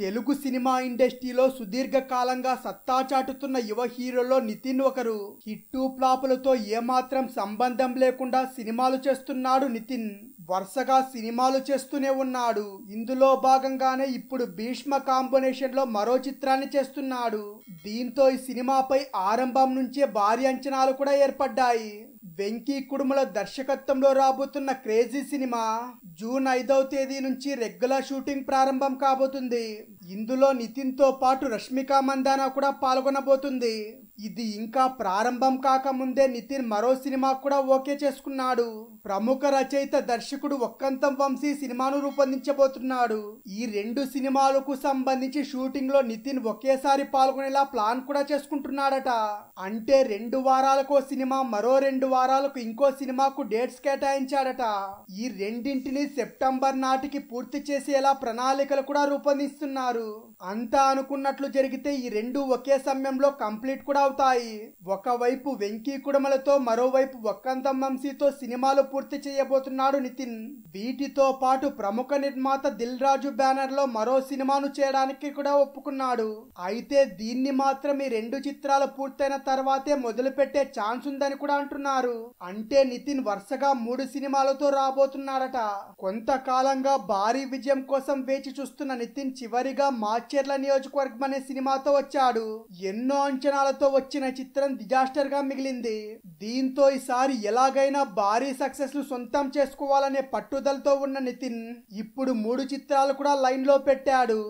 Telugu cinema ఇండస్ట్రీలో సుదీర్ఘకాలంగా సత్తా చాటుతున్న యువ హీరోలో నితిన్ ఒకరు హిట్టు ప్లాపులతో ఏమాత్రం సంబంధం లేకుండా సినిమాలు చేస్తున్నాడు నితిన్ వరుసగా సినిమాలు చేస్తూనే ఉన్నాడు ఇందులో భాగంగానే ఇప్పుడు భీష్మ కాంబినేషన్లో మరో చిత్రాన్ని చేస్తున్నాడు దీంతో ఈ సినిమాపై ఆరంభం నుంచే భారీ అంచనాలు కూడా ఏర్పడ్డాయి వెంకీ కుడుముల దర్శకత్వంలో రాబోతున్న క్రేజీ సినిమా జూన్ ఐదవ తేదీ నుంచి రెగ్యులర్ షూటింగ్ ప్రారంభం కాబోతుంది ఇందులో నితిన్తో పాటు రష్మిక మందానా కూడా పాల్గొనబోతుంది ఇది ఇంకా ప్రారంభం కాకముందే నితిన్ మరో సినిమా కూడా ఓకే చేసుకున్నాడు ప్రముఖ రచయిత దర్శకుడు ఒక్కంతం వంశీ సినిమాను రూపొందించబోతున్నాడు ఈ రెండు సినిమాలకు సంబంధించి షూటింగ్ లో నితిన్ ఒకేసారి పాల్గొనేలా ప్లాన్ కూడా చేసుకుంటున్నాడట అంటే రెండు వారాలకు సినిమా మరో రెండు వారాలకు ఇంకో సినిమాకు డేట్స్ కేటాయించాడట ఈ రెండింటిని సెప్టెంబర్ నాటికి పూర్తి చేసేలా ప్రణాళికలు కూడా రూపొందిస్తున్నారు అంతా అనుకున్నట్లు జరిగితే ఈ రెండు ఒకే సమయంలో కంప్లీట్ కూడా అవుతాయి ఒకవైపు వెంకీ కుడమలతో మరోవైపు ఒక్కంతం వంశీతో సినిమాలు పూర్తి చేయబోతున్నాడు నితిన్ వీటితో పాటు ప్రముఖ నిర్మాత దిల్ రాజు బ్యానర్ లో మరో సినిమాను చేయడానికి కూడా ఒప్పుకున్నాడు అయితే దీన్ని మాత్రం ఈ రెండు చిత్రాలు పూర్తయిన తర్వాతే పెట్టే ఛాన్స్ ఉందని కూడా అంటున్నారు అంటే నితిన్ వరుసగా మూడు సినిమాలతో రాబోతున్నాడట కొంతకాలంగా భారీ విజయం కోసం వేచి చూస్తున్న నితిన్ చివరిగా మాచేర్ల నియోజకవర్గం అనే సినిమాతో వచ్చాడు ఎన్నో అంచనాలతో వచ్చిన చిత్రం డిజాస్టర్ గా మిగిలింది దీంతో ఈసారి ఎలాగైనా భారీ సక్సెస్ ను సొంతం చేసుకోవాలనే పట్టుదలతో ఉన్న నితిన్ ఇప్పుడు మూడు చిత్రాలు కూడా లైన్ లో పెట్టాడు